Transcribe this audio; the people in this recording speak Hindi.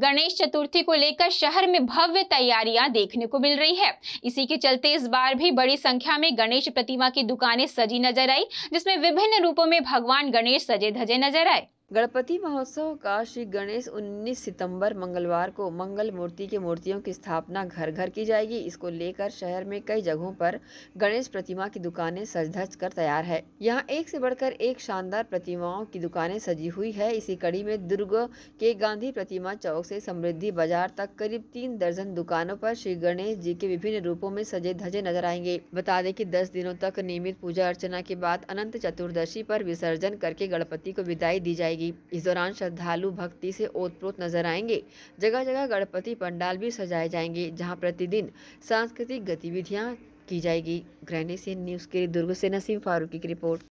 गणेश चतुर्थी को लेकर शहर में भव्य तैयारियां देखने को मिल रही है इसी के चलते इस बार भी बड़ी संख्या में गणेश प्रतिमा की दुकानें सजी नजर आई जिसमें विभिन्न रूपों में भगवान गणेश सजे धजे नजर आए गणपति महोत्सव का श्री गणेश 19 सितंबर मंगलवार को मंगल मूर्ति के मूर्तियों की स्थापना घर घर की जाएगी इसको लेकर शहर में कई जगहों पर गणेश प्रतिमा की दुकानें सज धज कर तैयार है यहाँ एक से बढ़कर एक शानदार प्रतिमाओं की दुकानें सजी हुई है इसी कड़ी में दुर्ग के गांधी प्रतिमा चौक से समृद्धि बाजार तक करीब तीन दर्जन दुकानों पर श्री गणेश जी के विभिन्न रूपों में सजे धजे नजर आएंगे बता दें की दस दिनों तक नियमित पूजा अर्चना के बाद अनंत चतुर्दशी पर विसर्जन करके गणपति को विदाई दी जाएगी जाएगी इस दौरान श्रद्धालु भक्ति से ओतप्रोत नजर आएंगे जगह जगह गणपति पंडाल भी सजाए जाएंगे जहां प्रतिदिन सांस्कृतिक गतिविधियां की जाएगी ग्रैनी सीन न्यूज़ के लिए दुर्ग से नसीम फारूकी की रिपोर्ट